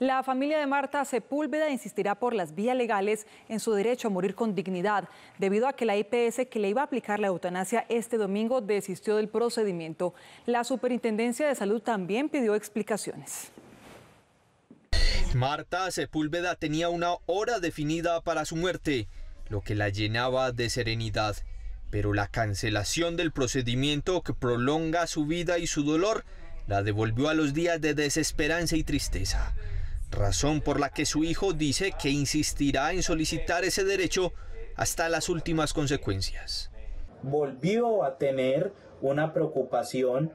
La familia de Marta Sepúlveda insistirá por las vías legales en su derecho a morir con dignidad, debido a que la IPS que le iba a aplicar la eutanasia este domingo desistió del procedimiento. La Superintendencia de Salud también pidió explicaciones. Marta Sepúlveda tenía una hora definida para su muerte, lo que la llenaba de serenidad. Pero la cancelación del procedimiento que prolonga su vida y su dolor la devolvió a los días de desesperanza y tristeza razón por la que su hijo dice que insistirá en solicitar ese derecho hasta las últimas consecuencias. Volvió a tener una preocupación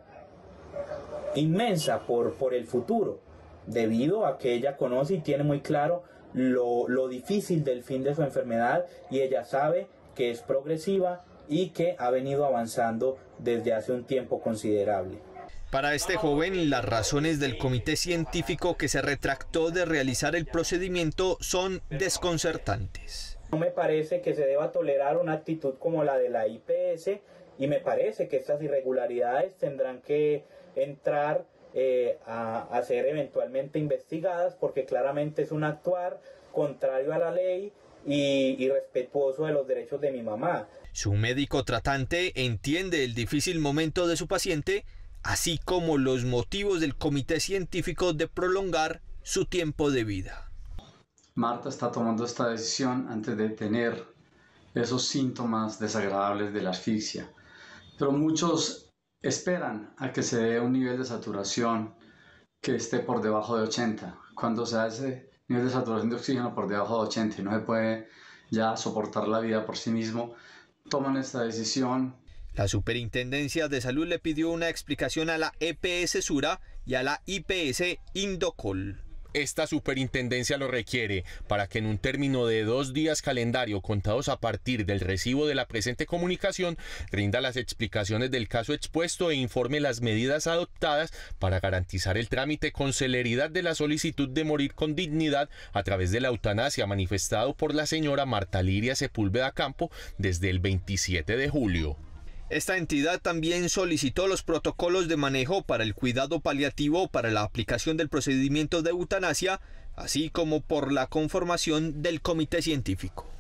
inmensa por, el futuro, debido a que ella conoce y tiene muy claro lo difícil del fin de su enfermedad y ella sabe que es progresiva y que ha venido avanzando desde hace un tiempo considerable. Para este joven, las razones del comité científico que se retractó de realizar el procedimiento son desconcertantes. No me parece que se deba tolerar una actitud como la de la IPS y me parece que estas irregularidades tendrán que entrar eh, a, ser eventualmente investigadas porque claramente es un actuar contrario a la ley y, y, respetuoso de los derechos de mi mamá. Su médico tratante entiende el difícil momento de su paciente así como los motivos del comité científico de prolongar su tiempo de vida. Marta está tomando esta decisión antes de tener esos síntomas desagradables de la asfixia, pero muchos esperan a que se dé un nivel de saturación que esté por debajo de 80. Cuando se hace nivel de saturación de oxígeno por debajo de 80 y no se puede ya soportar la vida por sí mismo, toman esta decisión la Superintendencia de Salud le pidió una explicación a la EPS Sura y a la IPS Indocol esta superintendencia lo requiere para que en un término de dos días calendario contados a partir del recibo de la presente comunicación rinda las explicaciones del caso expuesto e informe las medidas adoptadas para garantizar el trámite con celeridad de la solicitud de morir con dignidad a través de la eutanasia manifestado por la señora Marta Liria Sepúlveda Campo desde el 27 de julio. Esta entidad también solicitó los protocolos de manejo para el cuidado paliativo para la aplicación del procedimiento de eutanasia, así como por la conformación del comité científico.